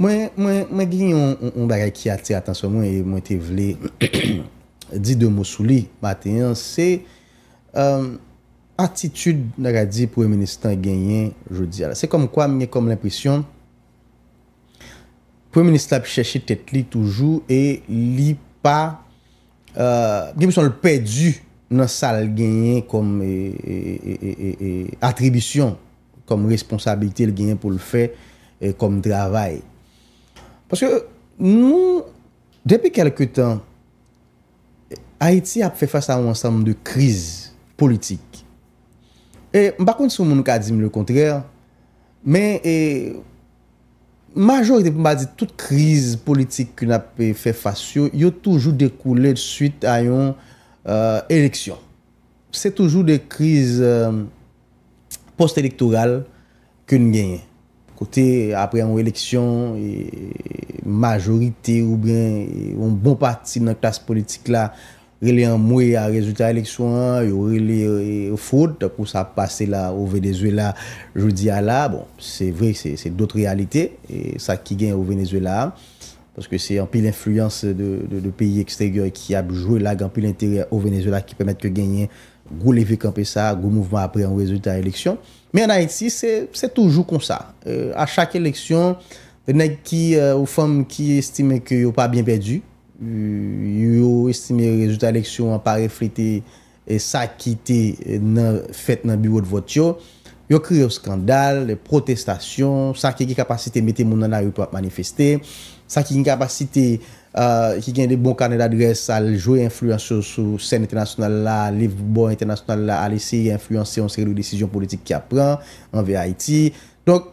Mwen gen yon barak yate atanswamon e mwen te vle di de mousou li batenyan se um, atitude nara di pou eministan genyen se kom kwa mwen kom l'impisyon pou eministan pi cheshi tet li toujou e li pa uh, gen misyon l pedu nan sal genyen e, e, e, atribisyon kom responsabilite l genyen pou l fe e kom travay Parce que nous, depuis quelques temps, Haïti a fait face à un ensemble de crises politiques. Et on ne va pas dire le contraire, mais la majorité de toutes les crises politiques qu'on a fait face à eux, elles ont toujours découlé suite à une élection. C'est toujours des crises post-électorales qu'on gagne. Ote apre an ou eleksyon, e majorite ou ben yon e bon pati nan klas politik la rele an mwe a rezultat eleksyon an, yo rele e, foute pou sa pase la ou Venezuela joudi ala, bon, se vre, se dote realite, e sa ki gen ou Venezuela, parce que se an pi l'influence de peyi ekstegyo ki ap jwe lag an pi l'intere ou Venezuela ki pemet ke genyen gou leve kampesa, gou mouvment apre an ou rezultat eleksyon. Men an a etsi, se toujou kon sa. A euh, chak eleksyon, nek ki euh, ou fom ki estime ki yo pa bin perdi, euh, yo estime rezultat eleksyon an pa reflete sa ki te fet nan bureau de vote yo, yo kri yo skandal, protestasyon, sa ki ki kapasite mette mounan la yo pa manifesté, sa ki ki kapasite Euh, ki gen de bon karne d'adres al jowe inflwansyon sou sen internasyonal la, liv bon internasyonal la, al ese yi inflwansyon se yi de desisyon politik ki apran, anve Haiti. Donk,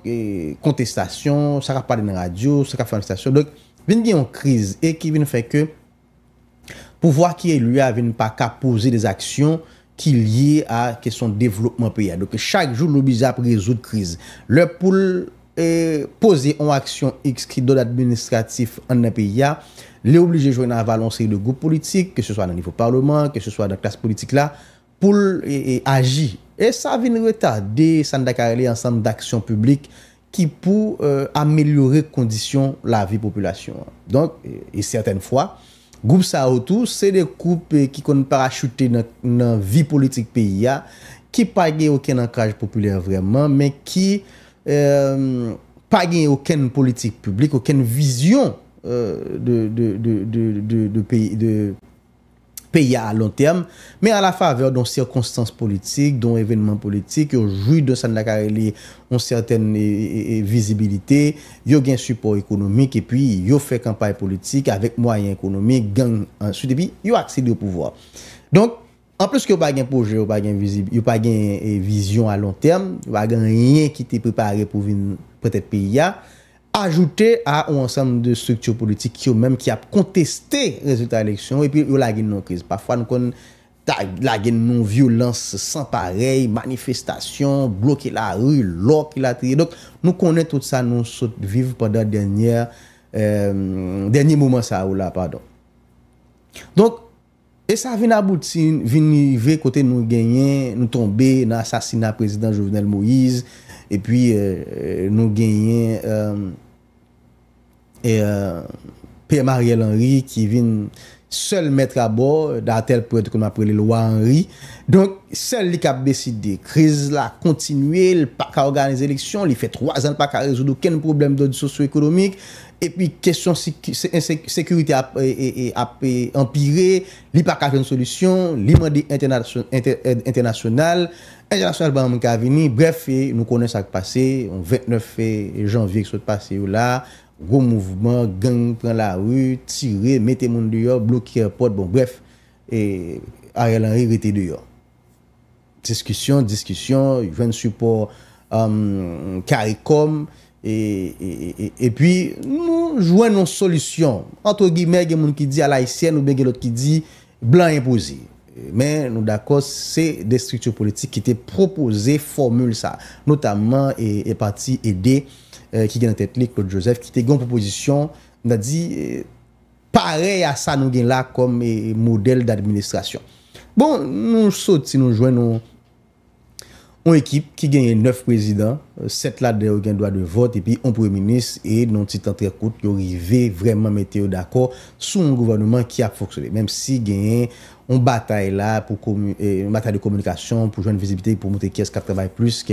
kontestasyon, saka pa den radyo, saka pa kontestasyon. Donk, vin gen yon kriz, e ki vin fè ke, pou vwa ki yi lui avin pa ka pose des aksyon ki liye a keson devlopman peya. Donk, chak joun noubize apre yi zout kriz. Le poul... E posi an aksyon ekskri dole administratif an nan piya, li oblije jwen nan valonsri de goup politik, ke se swa nan nivou parlement, ke se swa nan klas politik la, pou e, e, agi. E sa vin reta de sandakareli ansan d'aksyon publik ki pou ameliori kondisyon la vi populasyon. Et certaine fwa, goup sa wotou se de goup ki kon parachute nan vi politik piya ki pagye oken an kaj populer vreman, men ki Euh, pa gen yonken politik publik, yonken vizyon euh, de peya a long term, men a la faveur don sirkonstans politik, don evenman politik, yon jwi dosan la kareli yon serten vizibilite, yon gen support ekonomik, epi yon fe kampay politik avek mwayen ekonomik, gen answite, epi yon akse de pouvoi. Donk, en plus ki yo pa gen pouje, yo pa gen vision a long term, yo pa gen rien ki te prepare pou ven prete piya, ajoute a ou ansanm de struktur politik ki yo menm ki ap konteste rezultat eleksyon, epi yo la gen non kriz. Pafwa nou kon la gen non violans san parey, manifestasyon, blokil la rou, loklatri, nou konen tout sa nou sot viv pwada denye mouman sa ou la. Donk, E sa vin aboutin, vin yive kote nou genyen, nou tombe, nou asasina prezident Jovenel Moïse, e pi e, e, nou genyen e, P. Marielle Henry ki vin... Sele mette a bo, da atel pou ete kon aprele lwa anri. Donk, sel li ka beside, kriz la kontinue, li pa ka organize leksyon, li fe troazan pa ka rezou do ken problem do di sosyo-ekonomik, epi kesyon sekurite api empire, li pa ka jen solisyon, li mandi entenasyonal, entenasyonal ban moun ka avini, bref, nou konen sa kpase, on 29 janvye ksot pase yo la, Rou mouvment, gang pren la rue, tire, mette moun diyo, blokir pot, bon bref, aye lanri rete diyo. Diskusyon, diskusyon, jwen support karikom, e pi nou jwen nou solisyon. Antro gimer gen moun ki di alayisyen ou gen gen lot ki di blan impouzi. Men nou d'akos, se de stiktyo politik ki te propose, formule sa, notamen e parti edi ki gen an tet li, Claude Joseph, ki te gen an proposisyon, an da di parey a sa euh, nou gen la kom euh, model d'administrasyon. Bon, nou sot, si nou jwen nou ekip ki gen yon neuf prezident, euh, set la de ou gen doa de vot, epi, on pre-ministre, et non ti tantre koute, yo rive vraiment mette yo d'akor sou nou gouvernement ki ap foksone. Mem si gen yon batay la pou batay de komunikasyon, pou jwen visibilite pou moutre kyes ka trabay plus,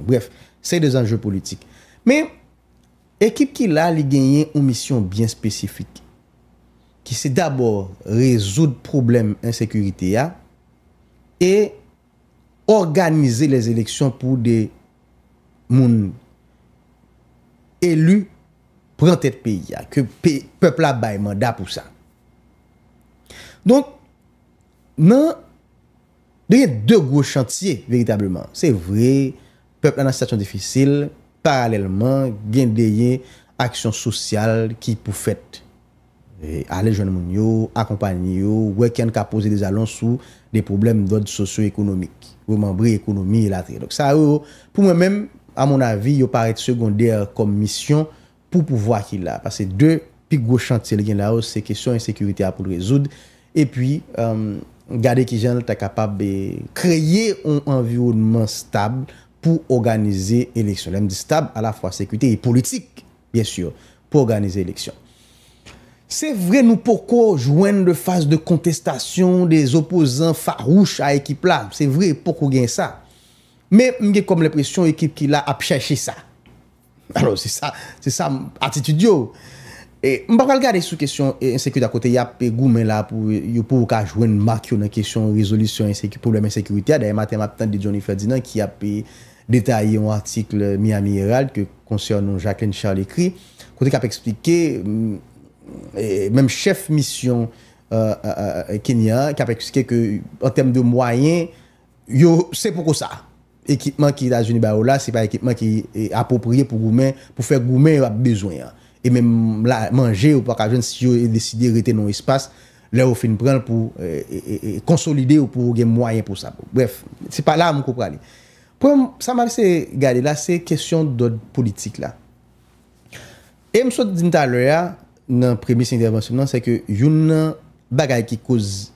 bref, sey de zanjou politik. Men, ekip ki la li genyen ou misyon byen spesifik, ki se dabor rezoud problem insekurite ya, e organize les eleksyon pou de moun elu prentet pe ya, ke pepla bay manda pou sa. Donk, nan, non, deye de gro chantye, veritableman. Se vre, pepla nan sasyon defisil, Paralèlman, gen deye aksyon sosyal ki pou fèt. E, a le joun moun yo, akompany yo, we ken ka pose de zalon sou de poublem vod sosyo-ekonomik. Vou mambri ekonomi la tri. Sa yo, pou mè mèm, a moun avi, yo paret sekondèr kom misyon pou pou vwa ki la. Pase de, pi gwo chantil gen la ho, se kesyon en sekurite a pou rezoud. E pi, gade ki joun, ta kapab kreye yon environman stabl pou organize eleksyon. La m di stab, a la fwa sekwite e politik, bien sur, pou organize eleksyon. Se vre nou poko jwen le fase de kontestasyon des opozant farouche a ekip la, se vre poko gen sa. Me m gen kom le presyon ekip ki la ap chèche sa. Alo, se sa, se sa atitude yo. E m bakal gade sou kesyon en sekwite akote, ya pe goumen la pou yo pou waka jwen makyo nan kesyon rezolusyon en sekwite, pou lèm en sekwite. Ya daye maten maten di Johnny Ferdinand ki ya pe detaye yon artikl Miami Herald ke konsyon nou Jacqueline Charles ekri, kote kap eksplike, menm chef mission euh, euh, euh, Kenya, kap eksplike ke, an tem de mwayen, yo se pou ko sa. Ekipman ki la zouni ba ou la, se pa ekipman ki apopriye pou goumen, pou fe goumen yo ap bezwen. E menm la manje ou pa kajen si yo desidi rete nou espas, la ou fin pran pou konsolide ou pou gen mwayen pou sa. Bref, se pa la mwen kou prane. Pwèm, sa ma lise gade la, se kesyon do politik la. E msot dintal rea nan premis intervensyon nan, se ke yon nan bagay ki kouz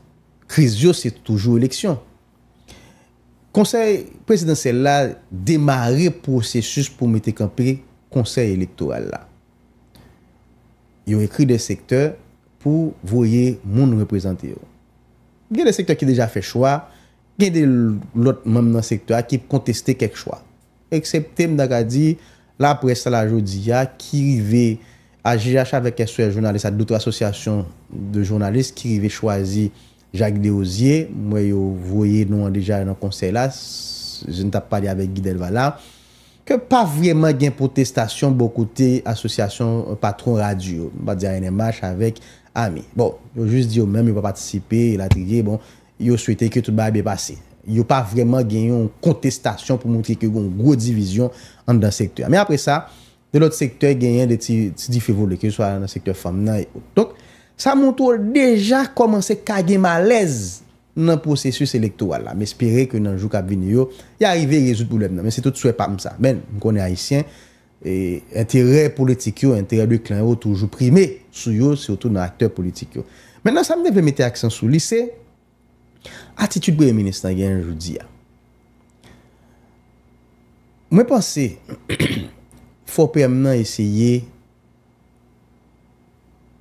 kriz yo, se toujou eleksyon. Konsey presidansel la, demare prosesus pou mete kampri konsey elektoral la. Yon ekri de sektor pou voye moun reprezenti yo. Gen de sektor ki deja fe chwa. gen de lot mèm nan sektor akip konteste kek chwa. Eksepte mdaka di, la presta la jodi ya, ki rive a GGH avek eswe jounalist a doutre asosyasyon de jounalist, ki rive chwazi Jacques Desosiers, mwen yo voye nou an dija nan konsey la, jen tap pali avek Gidel Valard, ke pa vreman gen potestasyon bo kote asosyasyon patron radio, ba di a NMH avek Ami. Bon, yo jist di yo mèm yo pa patisipe la triye, bon, yo souwete ki yo tout ba be basi. Yo pa vreman genyon kontestasyon pou moun tri ki yo yon gro divizyon an dan sektor. Men apre sa, de lot sektor genyon de ti difivole ki yo souwa nan sektor fam nan. Donk, sa moun tol deja komanse kage malez nan prosesus elektwal la. Men espere ki yo nan jou kab vini yo ya arrive yon rezout boulèm nan. Men se tout souwe pa msa. Men, m konen Haitien, et intere politik yo, intere de klan yo, toujou prime sou yo, sou tout nan akteur politik yo. Men nan sa mnen ve mette aksyon sou lisey, Atitude pou yon minister gen, joun di ya. Mwen pense, fò pèm nan esyeye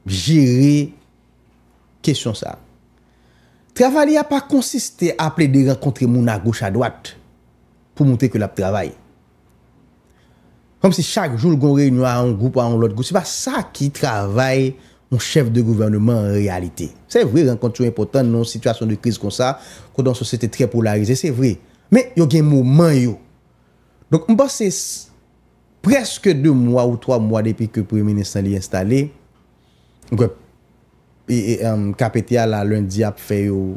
jere kesyon sa. Travali ya pa konsiste aple de rekontre moun a goch a dwat pou moun te ke lap travay. Fòm si chak joun goun rey nou a an goup a an lot goup, se pa sa ki travay... ou chev de gouvernement en realite. Se vre, renkonti ou impotant nou, sitwasyon de kriz kon sa, kon don sosete tre polarize, se vre. Men, yo genmou man yo. Donk, mba se preske 2 mwa ou 3 mwa depi ke pre-ministan li installe, kapet ya la lundi ap feyo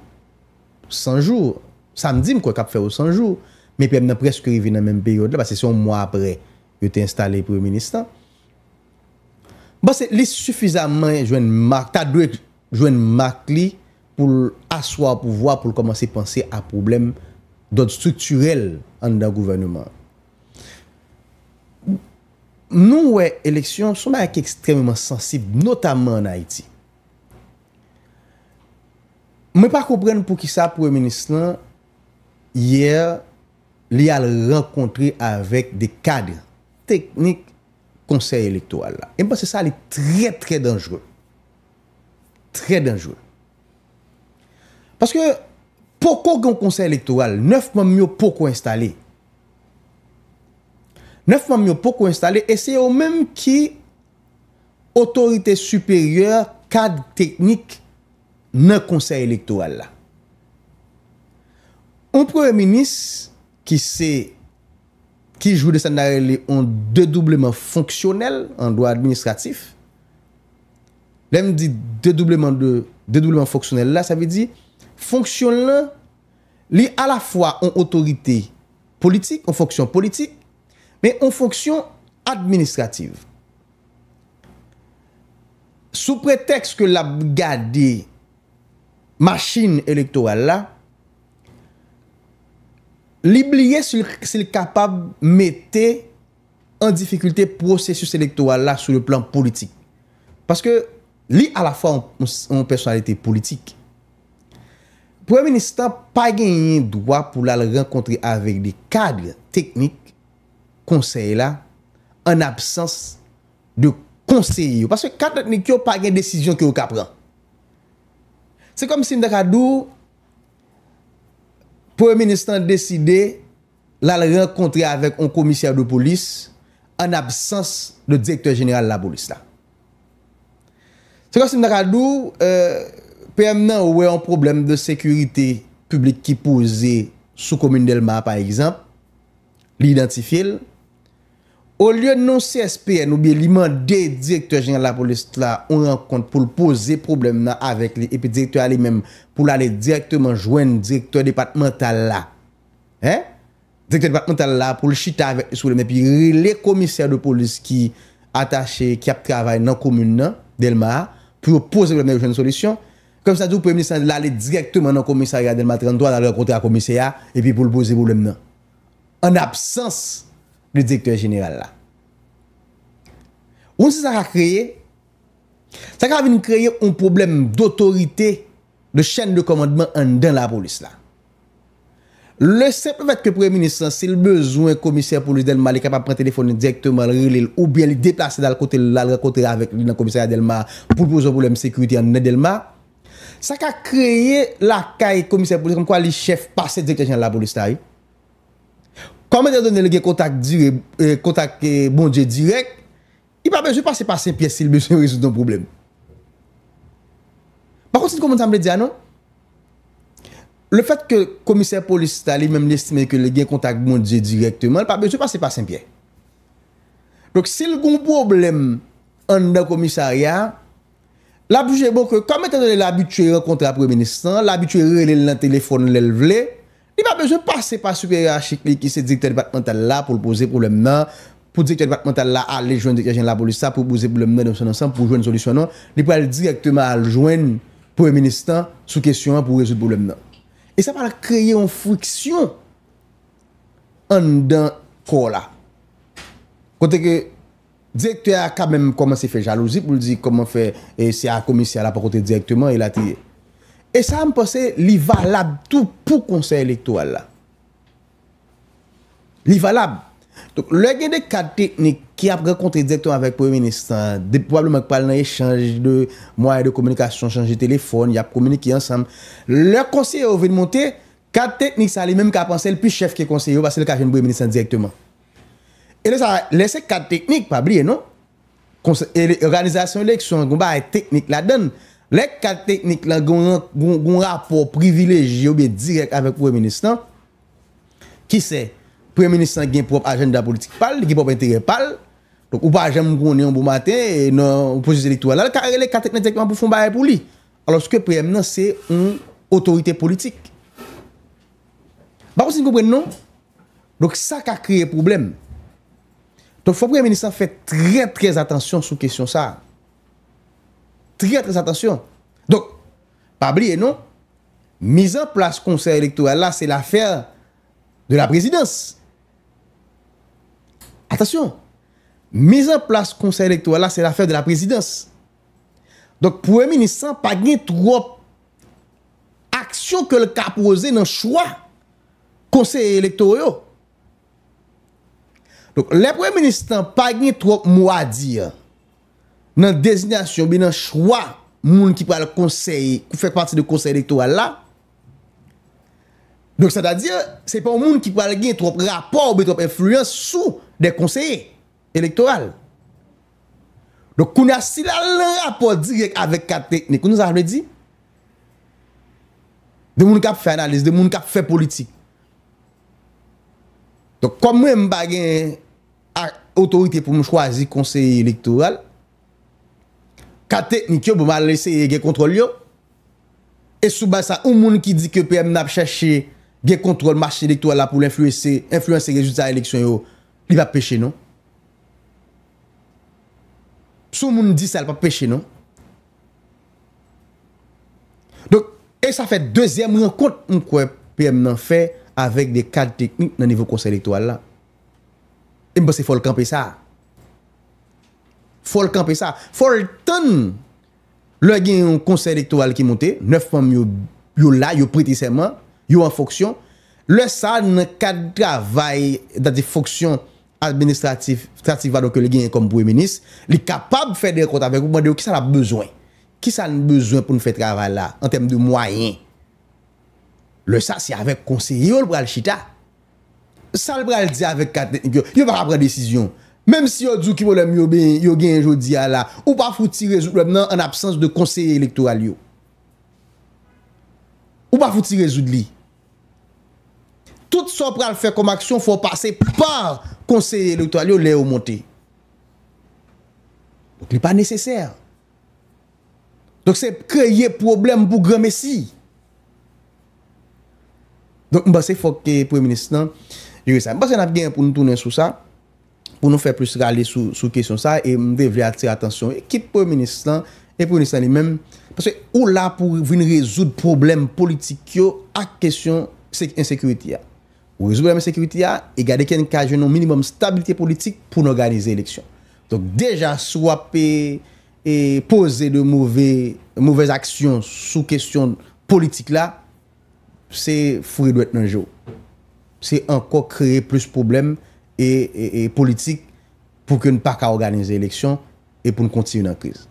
100 jou, samdim kwa kap feyo 100 jou, men pe mnen preske revi nan men periode la, se son mwa apre yo te installe pre-ministan, Bas se li sufizaman jwen mak, ta dwe jwen mak li pou aswa pou vwa pou l komansi pansi a problem dot strukturel an da gouvernement. Nou we, eleksyon, souman ek ekstrememan sensib notaman an Haiti. Mwen pa koupren pou ki sa pou e menis lan, ye li al renkontri avèk de kadre teknik teknik. Konseil elektoral la. Eman se sa li tre tre denjre. Tre denjre. Paske, poko gen konseil elektoral, nefman myo poko installe. Nefman myo poko installe, e se yo menm ki, otorite superyere, kad teknik, ne konseil elektoral la. On prouye menis, ki se, ki jou de sanare li an dedoublement fonksyonel an doa administratif, lem di dedoublement fonksyonel la, sa vi di fonksyonel li a la fwa an otorite politik, an fonksyon politik, men an fonksyon administratif. Sou pretext ke la gade di masjine elektoral la, li bliye se li kapab mette an difikulte prosesu selektowal la sou le plan politik. Paske li a la fwa an personalite politik. Promenistan pa genyen dwa pou la renkontri avek de kade teknik konsey la an absans de konsey yo. Paske kade teknik yo pa genyen desisyon ki yo kapran. Se kom si mdakadou, pou eministan deside lal renkontre avèk an komisyar de polis an absans de direktor jeneral la polis la. Se gwa sin akadou, euh, pèm nan wè an problem de sekurite publik ki pose sou komine delman par exemple, l'identifil, Non ou lyon nou CSPN ou bi li mande direktor jenal la polis la ou renk kont pou l'poze problem nan avek li epi direktor a li menm pou l'ale direktoman jwen direktor departemental la. Eh? Direktor departemental la pou l'chita avek sou le menm epi le komisyar de polis ki atache ki ap travay nan komun nan del ma pou l'poze problem nan jenal solisyon kom sa di ou premnisan l'ale direktoman nan komisyar ya del matren doan ale kontra komisyar epi pou l'poze problem nan. An absens! Le direktor general la. Onde se sa ka kreye? Sa ka avini kreye un problem d'autorite de chen de komandman an den la polis la. Le sepele vet ke pre-ministran, se l bezwen komisyen polis delman li kapap pre-telefoni direktor man ou bie li deplase dal kote lal rekote avik lina komisyen delman pou pou zon problem sekwiti an den delman, sa ka kreye la kay komisyen polis kon kwa li chef pase direktor general la polis la yi. Kwa mwen te dounen le gen kontak bondje direk, i pa bejou pase pa sen piye sil bejou resouton problem. Bakon, si l kommentan mwen diyanon, le fat ke komisèr polis tali mem lestime ke le gen kontak bondje direk, il pa bejou pase pa sen piye. Lek, si l goun problem an nan komisaryan, la bejou bon ke kommentan l l'abituer kontra premenistan, l'abituer l lè lè lè lè lè lè lè lè lè lè, Ni pa bezon pase pa soupe a chikli ki se dikta depat mental la pou l'poze pou l'emman. Pou dikta depat mental la a le jwenn dikta jen la pou lisa pou l'emman dan son ansan pou jwenn solusyon nan. Ni pou el direktman a l'jwenn pou eministan sou kesyon an pou rezout pou l'emman. E sa pa la kreyon friksyon an dan pro la. Kontè ke dikta ya kamem koman se fe jalouzi pou lidi koman fe e si a komisya la pou kote direktman e la teye. E sa m posè li valab tout pou konsey elektwal la. Li valab. Lè gen de kat teknik ki ap re kontre direktan avèk pou eministan. Dè pou ap lè mèk palè nan yè chanj de mwae de komunikasyon, chanj de telefon, yè ap komuniki ansam. Lè konsey evèn montè, kat teknik sa lè mèm kap ansè lè pi chef ki konsey evèm pasè lè kajen pou eministan direktman. E lè sa lè se kat teknik pa bli e nou. E lè organizasyon lè ki sou an gouba ay teknik la dene. Lèk ka teknik la goun rapor privilèj yo be direk avèk pre-ministan, ki se pre-ministan gen prop agenda politik pal, gen prop intere pal, ou pa jèm goun yon bou matè, ou posis elitou alè, lèk ka teknik la goun rapor privilèj yo be direk avèk pre-ministan, alò skè pre-ministan se yon otorite politik. Bako si nkou pre-non? Dok sa ka kreye problem. Ton pre-ministan fè tre prez atensyon sou kesyon sa a. Très, très attention. Donc, pabli et non, mise en place conseil élektoral, là, c'est l'affaire de la présidence. Attention. Mise en place conseil élektoral, là, c'est l'affaire de la présidence. Donc, premier ministre, pa gni trop action ke l'a ka pose nan chwa conseil élektoral. Donc, le premier ministre, pa gni trop mou a di a. nan dezinyasyon be nan chwa moun ki pou al konseye kou fèk pati de konseye elektoral la. Donk sa da diye, se pou moun ki pou al gen trope rapor ou be trope influence sou de konseye elektoral. Donk koun yasi la lè rapor direk avèk katekne. Koun nou zan mè di? De moun kap fè analize, de moun kap fè politik. Donk kou mwen mba gen autorite pou mwen chwazi konseye elektoral, Kat teknik yo bouman leseye gen kontrol yo. E sou basa, ou moun ki di ke PM nap chache gen kontrol masye elektwala pou l'influense gen juta eleksyon yo, li va peche non? Sou moun di sa, li pa peche non? Donk, e sa fè dèzièm, moun kont un kwen PM nan fè avèk de kat teknik nan nivou konser elektwala. E mbè se fòl kampè sa a. Fol kanpe sa, fol ton lè gen yon konsey rektoral ki monte, 9 mèm yon la, yon priti seman, yon an foksyon, lè sa nè kat travay da di foksyon administratif, administratif vado ke lè gen yon kom pou yon menis, lè kapab fè den kont avèk ou mwen de ou ki sa la bezwen, ki sa la bezwen pou nou fè travay la, an tem de mwayen. Lè sa si avèk konsey, yon lè bral chita. Sa lè bral di avèk kat, yon bar apre desisyon, Mem si yo djou ki volem yo gen yon diya la, ou pa fouti rezout remnen an absans de konseye elektoralyo. Ou pa fouti rezout li. Tout so pra l fè kom aksyon fò pase par konseye elektoralyo le ou monte. Ou ki li pa neseser. Donk se kreye problem pou gremes si. Donk mba se fok ke pre-ministran yon resan. Mba se nap gen pou nou tounen sou sa. pou nou fè plus râle sou kèsyon sa, e mdè vè atir atensyon, e kit pou yon ministran, e pou yon ministran li mèm, parce ou la pou vin rèzoud problem politik yo, ak kèsyon insekuriti ya. Ou rèzoud problem insekuriti ya, e gade ken kajen nou minimum stabilite politik, pou nou gadezè lèksyon. Donk deja swape, e pose de mouvè, mouvèz aksyon sou kèsyon politik la, se fure dwèt nanjou. Se anko kre plus problem politik, et, politique pour que nous pas qu'à organiser l'élection et pour nous continuer dans la crise.